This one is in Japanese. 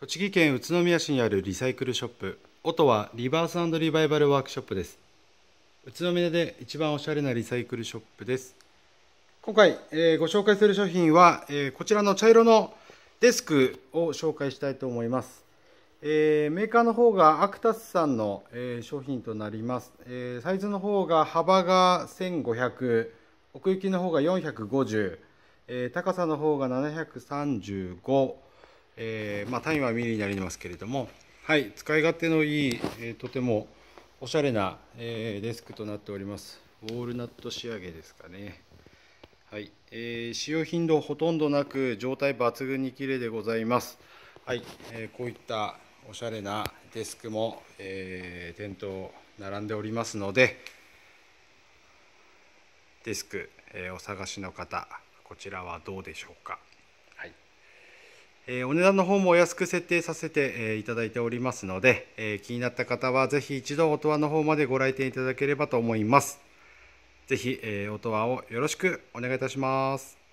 栃木県宇都宮市にあるリサイクルショップ音はリバースリバイバルワークショップです宇都宮で一番おしゃれなリサイクルショップです今回、えー、ご紹介する商品は、えー、こちらの茶色のデスクを紹介したいと思います、えー、メーカーの方がアクタスさんの、え商品となります、えサイズの方が幅が1500奥行きの方が450、え高さの方が735えー、まあ、単位はミリになりますけれども、はい、使い勝手のいい、えー、とてもおしゃれな、えー、デスクとなっております。ウォールナット仕上げですかね。はい、えー、使用頻度ほとんどなく状態抜群に綺麗でございます。はい、えー、こういったおしゃれなデスクも、えー、店頭並んでおりますので、デスク、えー、お探しの方、こちらはどうでしょうか。えお値段の方もお安く設定させて、えいただいておりますので、え気になった方は是非一度音羽の方までご来店いただければと思います。是非、えー、音羽をよろしくお願いいたします。